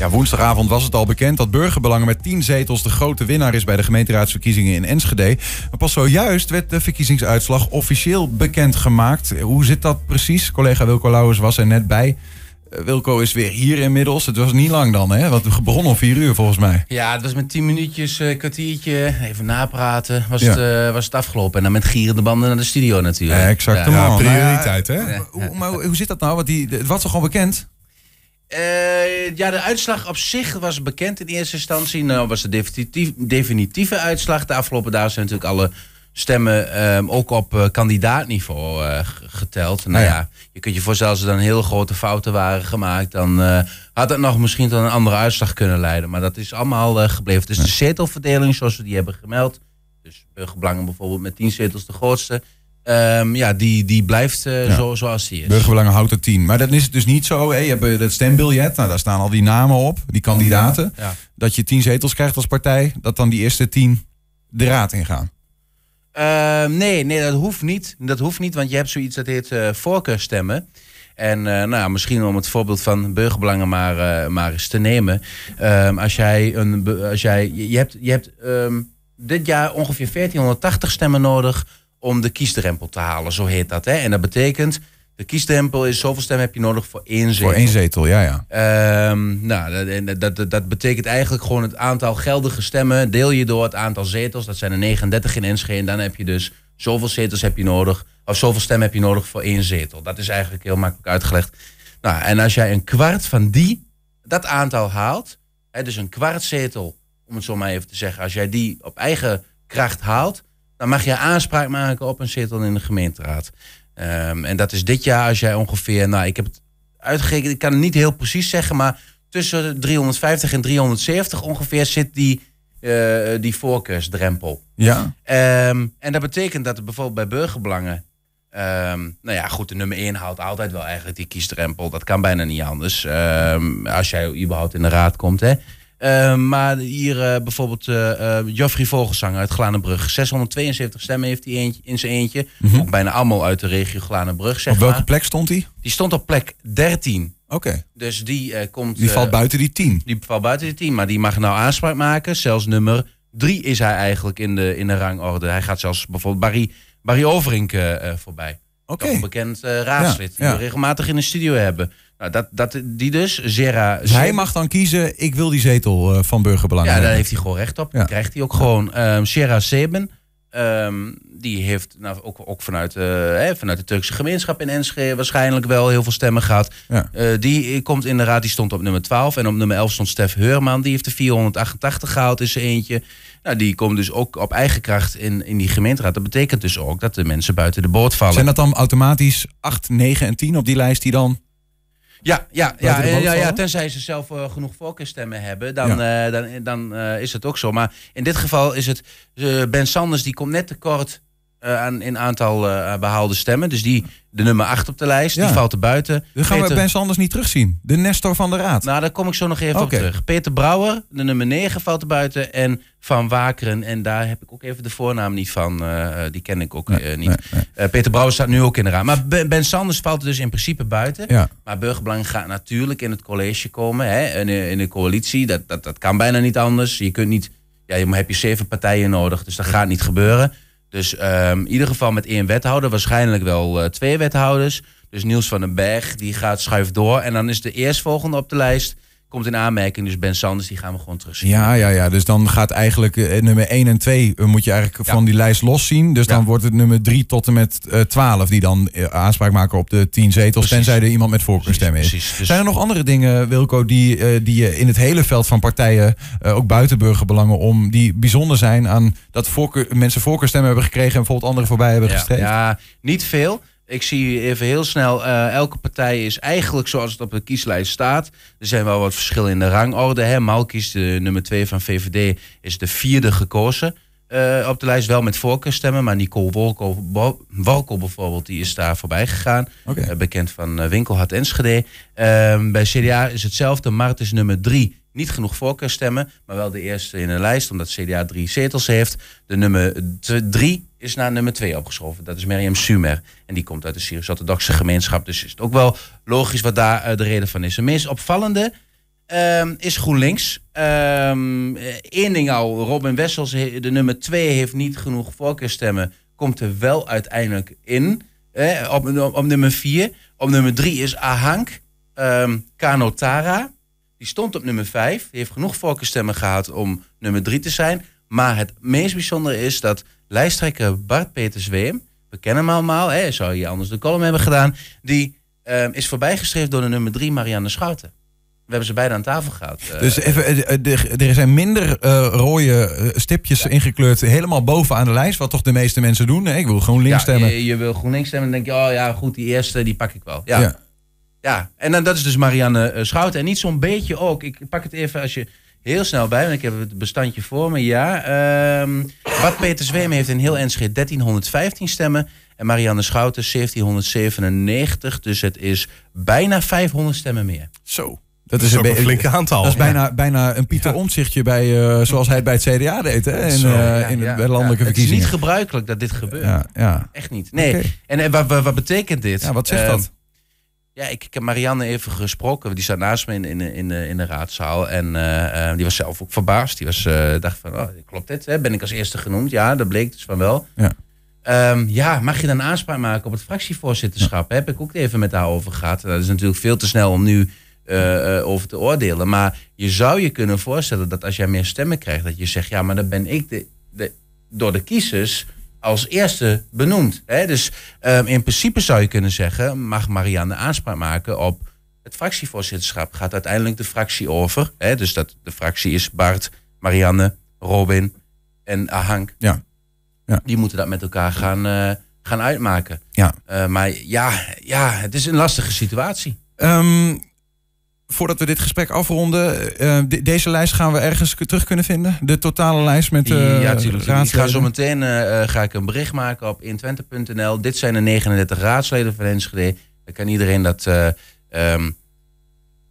Ja, woensdagavond was het al bekend dat Burgerbelangen met 10 zetels de grote winnaar is bij de gemeenteraadsverkiezingen in Enschede. Maar pas zojuist werd de verkiezingsuitslag officieel bekendgemaakt. Hoe zit dat precies? Collega Wilco Lauwers was er net bij. Eh, Wilco is weer hier inmiddels. Het was niet lang dan, hè? Want we begonnen om vier uur volgens mij. Ja, het was met tien minuutjes, een eh, kwartiertje, even napraten. Was, het, eh, was het afgelopen. En dan met gierende banden naar de studio natuurlijk. Ja, exact. Ja, prioriteit, hè? Maar, hoe, hoe, zit dat nou? Want die, het was toch gewoon bekend? Uh, eh, ja, de uitslag op zich was bekend in eerste instantie. Nou was de definitieve uitslag. De afgelopen dagen zijn natuurlijk alle stemmen ehm, ook op eh, kandidaatniveau eh, geteld. Nou ah, ja. je kunt je voorstellen als er dan heel grote fouten waren gemaakt, dan had dat nog misschien tot een andere uitslag kunnen leiden. Maar dat is allemaal gebleven. Dus de zetelverdeling zoals we die hebben gemeld, dus burgerbelangen bijvoorbeeld met tien zetels de grootste, Ehm, ja, die, die blijft eh, zo, zoals die is. Burgerbelangen houdt er tien. Maar dat is het dus niet zo. hey, Je hebt het eh, stembiljet, nou, daar staan al die namen op, die kandidaten. Dat je tien zetels krijgt als partij, dat dan die eerste tien de raad ingaan. Ehm, nee, nee, dat hoeft niet. Dat hoeft niet, want je hebt zoiets dat heet uh, voorkeurstemmen. En nou, misschien om het voorbeeld van burgerbelangen maar, maar eens te nemen. Ehm, als jij een. Als jij, je hebt, je hebt dit jaar ongeveer 1480 stemmen nodig om de kiesdrempel te halen. Zo heet dat. Hè? En dat betekent, de kiesdrempel is zoveel stem heb je nodig voor één zetel. Voor één zetel, ja, ja. Ehm, nou, dat, dat, dat, betekent eigenlijk gewoon het aantal geldige stemmen deel je door het aantal zetels. Dat zijn er 39 in Enschede. En dan heb je dus zoveel zetels heb je nodig. Of zoveel stemmen heb je nodig voor één zetel. Dat is eigenlijk heel makkelijk uitgelegd. Nou, en als jij een kwart van die, dat aantal haalt, hè, dus een kwart zetel, om het zo maar even te zeggen, als jij die op eigen kracht haalt, dan mag je aanspraak maken op een zetel in de gemeenteraad. Ehm, en dat is dit jaar als jij ongeveer, nou ik heb het uitgekeken, ik kan het niet heel precies zeggen, maar tussen 350 en 370 ongeveer zit die, eh, die voorkeursdrempel. Ja. Ehm, en dat betekent dat het bijvoorbeeld bij burgerbelangen ehm, nou ja, goed, de nummer 1 houdt altijd wel eigenlijk die kiesdrempel. Dat kan bijna niet anders. als jij überhaupt in de raad komt. Hè. Ehm, maar hier eh, bijvoorbeeld eh, eh, Joffrey Vogelsang uit Glanenbrug. 672 stemmen heeft hij in zijn eentje. Mhm. Ook bijna allemaal uit de regio Glanenbrug. Zeg op welke plek stond hij? Die stond op plek 13. Oké. Dus die komt... Die valt buiten die 10. Die valt buiten die 10, maar die mag nou aanspraak maken. Zelfs nummer 3 is hij eigenlijk in de, in de rangorde. Hij gaat zelfs bijvoorbeeld Barry, Barry Overink voorbij. Oké. Okay. Een bekend raadslid die we regelmatig in de studio hebben. Nou, dat, dat, die dus, Zera... hij mag dan kiezen, ik wil die zetel eh, van burgerbelang. Ja, daar heeft hij gewoon recht op. Ja. krijgt hij ook gewoon. Um, Zera Seben, ehm, die heeft nou, ook, vanuit, eh, hè, vanuit de Turkse gemeenschap in Enschede... waarschijnlijk wel heel veel stemmen gehad. Ja. Eh, die komt inderdaad, die stond op nummer 12. En op nummer 11 stond Stef Heurman. Die heeft de 488 gehaald in zijn eentje. Nou, die komen dus ook op eigen kracht in, in die gemeenteraad. Dat betekent dus ook dat de mensen buiten de boot vallen. Zijn dat dan automatisch 8, 9 en 10 op die lijst die dan ja, ja, ja, ja, ja, tenzij ze zelf eh, genoeg voorkeurstemmen hebben, dan, eh, dan, dan eh, is het ook zo. Maar in dit geval is het Ben Sanders, die komt net te kort eh, aan, in aantal eh, behaalde stemmen. Dus die, de nummer 8 op de lijst, die valt er buiten. Dan gaan we Ben Sanders niet terugzien. De Nestor van de Raad. Nou, daar kom ik zo nog even op terug. Peter Brouwer, de nummer 9, valt er buiten. En Van Wakeren, en daar heb ik ook even de voornaam niet van. Eh, die ken ik ook niet. Peter Brouwer staat nu ook in de Raad. Maar ben, Sanders valt er dus in principe buiten. Maar Burgerbelang gaat natuurlijk in het college komen. Hè, in, in, de coalitie. Dat, dat, dat kan bijna niet anders. Je kunt niet... Ja, je, hebt je zeven partijen nodig, dus dat gaat niet gebeuren. Dus ehm, in ieder geval met één wethouder, waarschijnlijk wel eh, twee wethouders. Dus Niels van den Berg, die gaat schuift door. En dan is de eerstvolgende op de lijst komt in aanmerking. Dus Ben Sanders, die gaan we gewoon terugzien. Ja, ja, ja. Dus dan gaat eigenlijk eh, nummer 1 en 2 eh, moet je eigenlijk van die lijst loszien. Dus dan wordt het nummer 3 tot en met uh, eh, 12 die dan aanspraak maken op de 10 zetels. Precies. Tenzij er iemand met voorkeurstem is. Zijn er nog andere dingen, Wilco, die, die je in het hele veld van partijen, ook buitenburgerbelangen, om, die bijzonder zijn aan dat voorkeur, mensen voorkeurstemmen hebben gekregen en bijvoorbeeld anderen voorbij hebben ja. gestreefd? Ja, niet veel. Ik zie even heel snel, eh, elke partij is eigenlijk zoals het op de kieslijst staat. Er zijn wel wat verschillen in de rangorde. Hè. Malkies, de nummer 2 van VVD, is de vierde gekozen. Eh, op de lijst wel met voorkeurstemmen. Maar Nicole Wolko, Walko bijvoorbeeld, die is daar voorbij gegaan. Eh, bekend van uh, Winkelhard Enschede. Ehm, bij CDA is hetzelfde. Mart is nummer drie niet genoeg voorkeurstemmen, maar wel de eerste in de lijst, omdat CDA drie zetels heeft. De nummer drie is naar nummer twee opgeschoven. Dat is Miriam Sumer. En die komt uit de Syrisch-Orthodoxe gemeenschap. Dus is het ook wel logisch wat daar eh, de reden van is. De meest opvallende ehm, is GroenLinks. Eén ehm, ding al, Robin Wessels, de nummer twee, heeft niet genoeg voorkeurstemmen. Komt er wel uiteindelijk in. op, op, nummer vier. Op nummer drie is Ahank, um, ehm, Kano Tara. Die stond op nummer 5. Die heeft genoeg voorkeurstemmen gehad om nummer 3 te zijn. Maar het meest bijzondere is dat lijsttrekker Bart Peter Zweem, we kennen hem allemaal, hè, zou je anders de column hebben gedaan, die uh, is voorbijgeschreven door de nummer 3 Marianne Schouten. We hebben ze beide aan tafel gehad. Eh. Dus even, eh, eh, er zijn minder rode stipjes ingekleurd helemaal bovenaan de lijst. Wat toch de meeste mensen doen. Nee, ik wil GroenLinks links stemmen. Je, je wil GroenLinks stemmen en dan denk je, oh ja, goed, die eerste, die pak ik wel. ja. Ja, en dan, dat is dus Marianne eh, Schouten. En niet zo'n beetje ook. Ik pak het even als je heel snel bij, want ik heb het bestandje voor me. Ja, ehm, Bart Peter Zweem heeft in heel Enschede 1315 stemmen. En Marianne Schouten 1797. Dus het is bijna 500 stemmen meer. Zo. Dat is, een, flinke aantal. Dat is bijna, bijna een Pieter Omzichtje bij, eh, zoals hij het bij het CDA deed. Hè? In, eh, de landelijke verkiezingen. Het is niet gebruikelijk dat dit gebeurt. Echt niet. Nee. En, wat, wat, betekent dit? Ja, wat zegt dat? Ja, ik, heb Marianne even gesproken. Die staat naast me in, in, in, de, eh, in de raadzaal. En eh, eh, die was zelf ook verbaasd. Die was, dacht van, oh, klopt dit? Hè? Ben ik als eerste genoemd? Ja, dat bleek dus van wel. Ja. Ehm, ja, mag je dan aanspraak maken op het fractievoorzitterschap? Heb ik ook even met haar over gehad. Nou, dat is natuurlijk veel te snel om nu over te oordelen. Maar je zou je kunnen voorstellen dat als jij meer stemmen krijgt... dat je zegt, ja, maar dan ben ik de, de, door de kiezers als eerste benoemd. Hè? Dus ehm, in principe zou je kunnen zeggen, mag Marianne aanspraak maken op het fractievoorzitterschap. Gaat uiteindelijk de fractie over. Hè? Dus dat, de fractie is Bart, Marianne, Robin en Ahank. Ja. ja. Die moeten dat met elkaar gaan, eh, gaan uitmaken. Ja. Eh, maar ja, ja, het is een lastige situatie. Ehm, voordat we dit gesprek afronden, uh, deze lijst gaan we ergens terug kunnen vinden? De totale lijst met uh, Ja, natuurlijk. Eh, ik ga zo meteen eh, ga ik een bericht maken op intwente.nl. Dit zijn de 39 raadsleden van Enschede. Dan kan iedereen dat ehm,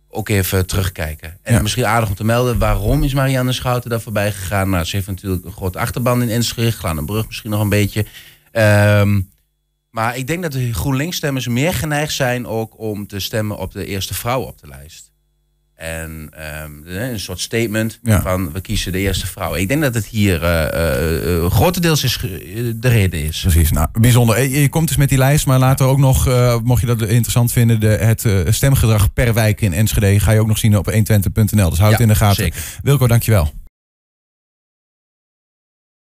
ook even terugkijken. En misschien aardig om te melden, waarom is Marianne Schouten daar voorbij gegaan? Nou, ze heeft natuurlijk een grote achterban in Enschede. brug misschien nog een beetje. Ehm, maar ik denk dat de GroenLinks-stemmers meer geneigd zijn ook om te stemmen op de eerste vrouw op de lijst. En ehm, eh, een soort statement van we kiezen de eerste vrouw. Ik denk dat het hier eh, eh, grotendeels is, de reden is. Precies, nou bijzonder. Je, komt dus met die lijst, maar later ook nog, mocht je dat interessant vinden, de, het stemgedrag per wijk in Enschede ga je ook nog zien op 120.nl. Dus houd het in de gaten. Zeker. Wilco, dankjewel.